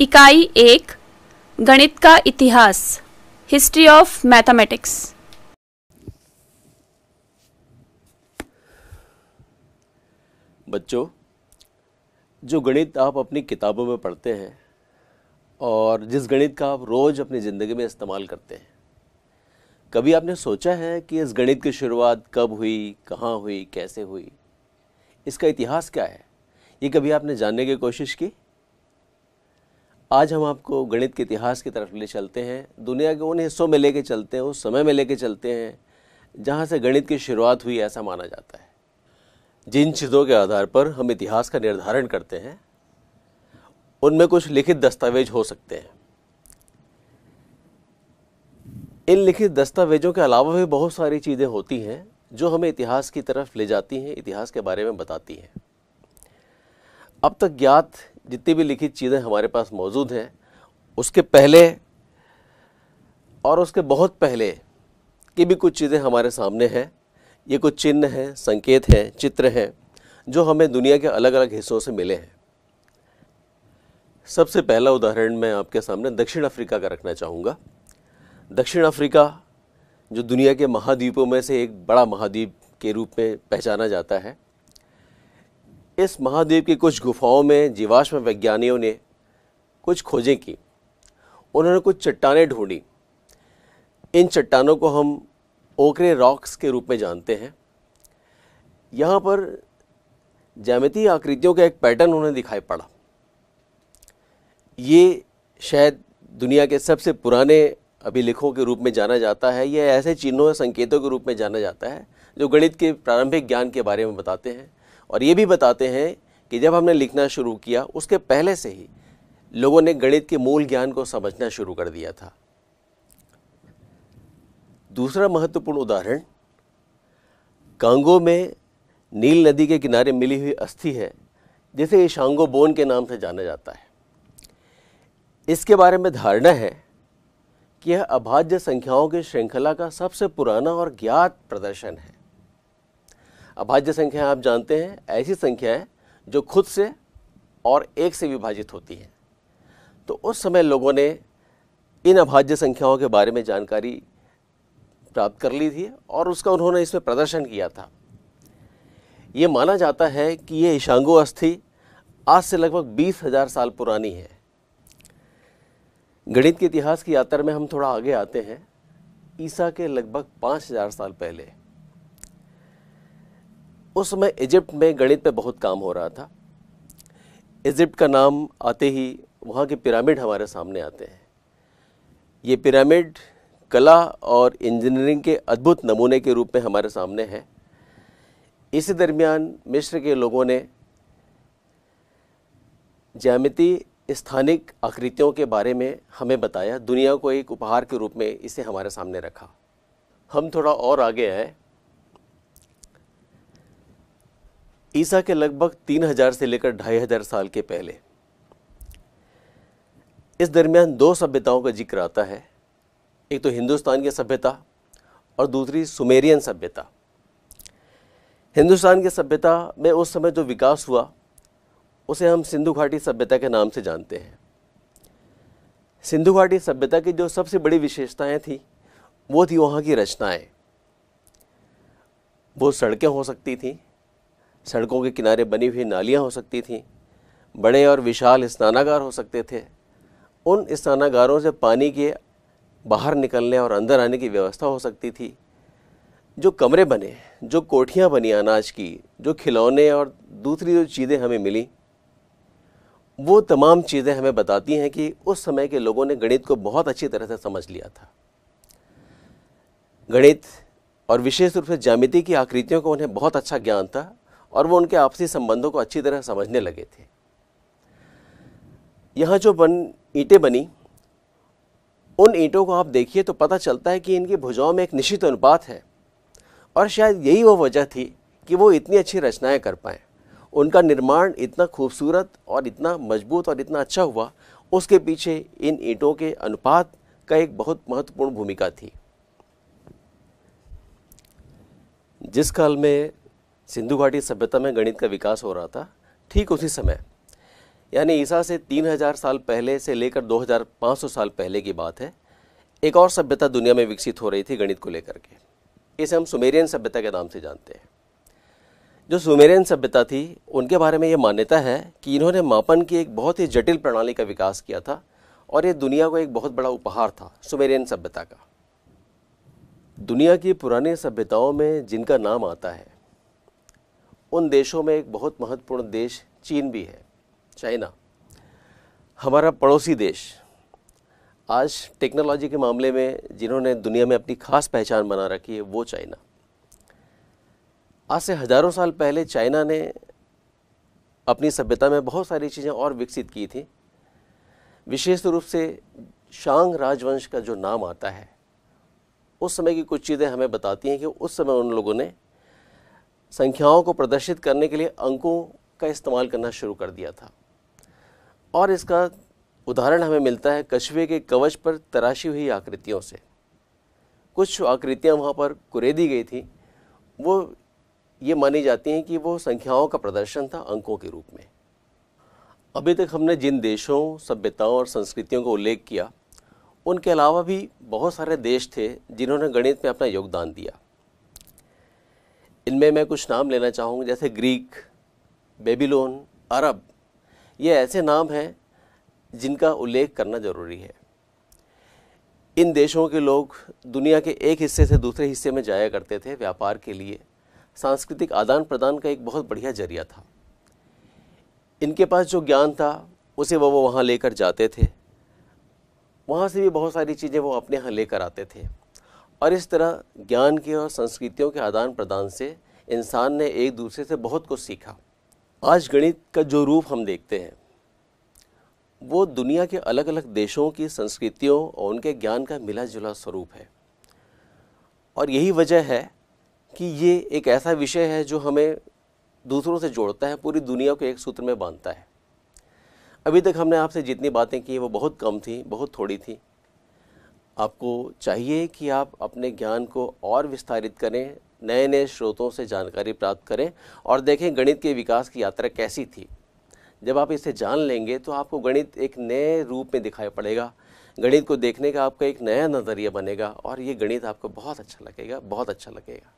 इकाई एक गणित का इतिहास हिस्ट्री ऑफ मैथमेटिक्स बच्चों जो गणित आप अपनी किताबों में पढ़ते हैं और जिस गणित का आप रोज़ अपनी ज़िंदगी में इस्तेमाल करते हैं कभी आपने सोचा है कि इस गणित की शुरुआत कब हुई कहाँ हुई कैसे हुई इसका इतिहास क्या है ये कभी आपने जानने की कोशिश की आज हम आपको गणित के इतिहास की तरफ ले चलते हैं दुनिया के उन हिस्सों में लेके चलते हैं उस समय में लेके चलते हैं जहाँ से गणित की शुरुआत हुई ऐसा माना जाता है जिन चीज़ों के आधार पर हम इतिहास का निर्धारण करते हैं उनमें कुछ लिखित दस्तावेज हो सकते हैं इन लिखित दस्तावेजों के अलावा भी बहुत सारी चीज़ें होती हैं जो हमें इतिहास की तरफ ले जाती हैं इतिहास के बारे में बताती हैं अब तक ज्ञात जितनी भी लिखित चीज़ें हमारे पास मौजूद हैं उसके पहले और उसके बहुत पहले की भी कुछ चीज़ें हमारे सामने हैं ये कुछ चिन्ह हैं संकेत हैं चित्र हैं जो हमें दुनिया के अलग अलग हिस्सों से मिले हैं सबसे पहला उदाहरण मैं आपके सामने दक्षिण अफ्रीका का रखना चाहूँगा दक्षिण अफ्रीका जो दुनिया के महाद्वीपों में से एक बड़ा महाद्वीप के रूप में पहचाना जाता है इस महाद्वीप की कुछ गुफाओं में जीवाश्म वैज्ञानिकों ने कुछ खोजें की उन्होंने कुछ चट्टानें ढूंढी इन चट्टानों को हम ओकरे रॉक्स के रूप में जानते हैं यहाँ पर जैमिति आकृतियों का एक पैटर्न उन्हें दिखाई पड़ा ये शायद दुनिया के सबसे पुराने अभिलेखों के रूप में जाना जाता है या ऐसे चिन्हों या संकेतों के रूप में जाना जाता है जो गणित के प्रारंभिक ज्ञान के बारे में बताते हैं और ये भी बताते हैं कि जब हमने लिखना शुरू किया उसके पहले से ही लोगों ने गणित के मूल ज्ञान को समझना शुरू कर दिया था दूसरा महत्वपूर्ण उदाहरण कांगो में नील नदी के किनारे मिली हुई अस्थि है जिसे ईशांगो बोन के नाम से जाना जाता है इसके बारे में धारणा है कि यह अभाज्य संख्याओं की श्रृंखला का सबसे पुराना और ज्ञात प्रदर्शन है अभाज्य संख्याएं आप जानते हैं ऐसी है जो खुद से और एक से विभाजित होती हैं तो उस समय लोगों ने इन अभाज्य संख्याओं के बारे में जानकारी प्राप्त कर ली थी और उसका उन्होंने इसमें प्रदर्शन किया था ये माना जाता है कि ये ईशांगो अस्थि आज से लगभग बीस हजार साल पुरानी है गणित के इतिहास की यात्रा में हम थोड़ा आगे आते हैं ईसा के लगभग पाँच हजार साल पहले उस समय इजिप्ट में गणित पे बहुत काम हो रहा था इजिप्ट का नाम आते ही वहाँ के पिरामिड हमारे सामने आते हैं ये पिरामिड कला और इंजीनियरिंग के अद्भुत नमूने के रूप में हमारे सामने है इसी दरमियान मिस्र के लोगों ने ज्यामिति स्थानिक आकृतियों के बारे में हमें बताया दुनिया को एक उपहार के रूप में इसे हमारे सामने रखा हम थोड़ा और आगे आए ईसा के लगभग तीन हजार से लेकर ढाई हजार साल के पहले इस दरमियान दो सभ्यताओं का जिक्र आता है एक तो हिंदुस्तान की सभ्यता और दूसरी सुमेरियन सभ्यता हिंदुस्तान की सभ्यता में उस समय जो विकास हुआ उसे हम सिंधु घाटी सभ्यता के नाम से जानते हैं सिंधु घाटी सभ्यता की जो सबसे बड़ी विशेषताएं थी वो थी वहाँ की रचनाएं वो सड़कें हो सकती थी सड़कों के किनारे बनी हुई नालियाँ हो सकती थीं बड़े और विशाल स्नानागार हो सकते थे उन स्नानागारों से पानी के बाहर निकलने और अंदर आने की व्यवस्था हो सकती थी जो कमरे बने जो कोठियाँ बनी अनाज की जो खिलौने और दूसरी जो चीज़ें हमें मिली वो तमाम चीज़ें हमें बताती हैं कि उस समय के लोगों ने गणित को बहुत अच्छी तरह से समझ लिया था गणित और विशेष रूप से ज्यामिति की आकृतियों को उन्हें बहुत अच्छा ज्ञान था और वो उनके आपसी संबंधों को अच्छी तरह समझने लगे थे यहाँ जो बन ईंटें बनी उन ईंटों को आप देखिए तो पता चलता है कि इनकी भुजाओं में एक निश्चित अनुपात है और शायद यही वो वजह थी कि वो इतनी अच्छी रचनाएं कर पाएँ उनका निर्माण इतना खूबसूरत और इतना मजबूत और इतना अच्छा हुआ उसके पीछे इन ईंटों के अनुपात का एक बहुत महत्वपूर्ण भूमिका थी जिस काल में सिंधु घाटी सभ्यता में गणित का विकास हो रहा था ठीक उसी समय यानी ईसा से 3000 साल पहले से लेकर 2500 साल पहले की बात है एक और सभ्यता दुनिया में विकसित हो रही थी गणित को लेकर के इसे हम सुमेरियन सभ्यता के नाम से जानते हैं जो सुमेरियन सभ्यता थी उनके बारे में ये मान्यता है कि इन्होंने मापन की एक बहुत ही जटिल प्रणाली का विकास किया था और ये दुनिया को एक बहुत बड़ा उपहार था सुमेरियन सभ्यता का दुनिया की पुरानी सभ्यताओं में जिनका नाम आता है उन देशों में एक बहुत महत्वपूर्ण देश चीन भी है चाइना हमारा पड़ोसी देश आज टेक्नोलॉजी के मामले में जिन्होंने दुनिया में अपनी खास पहचान बना रखी है वो चाइना आज से हज़ारों साल पहले चाइना ने अपनी सभ्यता में बहुत सारी चीज़ें और विकसित की थी विशेष रूप से शांग राजवंश का जो नाम आता है उस समय की कुछ चीज़ें हमें बताती हैं कि उस समय उन लोगों ने संख्याओं को प्रदर्शित करने के लिए अंकों का इस्तेमाल करना शुरू कर दिया था और इसका उदाहरण हमें मिलता है कछुए के कवच पर तराशी हुई आकृतियों से कुछ आकृतियाँ वहाँ पर कुरेदी गई थी वो ये मानी जाती हैं कि वो संख्याओं का प्रदर्शन था अंकों के रूप में अभी तक हमने जिन देशों सभ्यताओं और संस्कृतियों का उल्लेख किया उनके अलावा भी बहुत सारे देश थे जिन्होंने गणित में अपना योगदान दिया इनमें मैं कुछ नाम लेना चाहूँगा जैसे ग्रीक बेबीलोन अरब ये ऐसे नाम हैं जिनका उल्लेख करना ज़रूरी है इन देशों के लोग दुनिया के एक हिस्से से दूसरे हिस्से में जाया करते थे व्यापार के लिए सांस्कृतिक आदान प्रदान का एक बहुत बढ़िया जरिया था इनके पास जो ज्ञान था उसे वो वो वहाँ लेकर जाते थे वहाँ से भी बहुत सारी चीज़ें वो अपने यहाँ लेकर आते थे और इस तरह ज्ञान के और संस्कृतियों के आदान प्रदान से इंसान ने एक दूसरे से बहुत कुछ सीखा आज गणित का जो रूप हम देखते हैं वो दुनिया के अलग अलग देशों की संस्कृतियों और उनके ज्ञान का मिला जुला स्वरूप है और यही वजह है कि ये एक ऐसा विषय है जो हमें दूसरों से जोड़ता है पूरी दुनिया को एक सूत्र में बांधता है अभी तक हमने आपसे जितनी बातें की वो बहुत कम थी बहुत थोड़ी थी आपको चाहिए कि आप अपने ज्ञान को और विस्तारित करें नए नए स्रोतों से जानकारी प्राप्त करें और देखें गणित के विकास की यात्रा कैसी थी जब आप इसे जान लेंगे तो आपको गणित एक नए रूप में दिखाई पड़ेगा गणित को देखने का आपका एक नया नज़रिया बनेगा और ये गणित आपको बहुत अच्छा लगेगा बहुत अच्छा लगेगा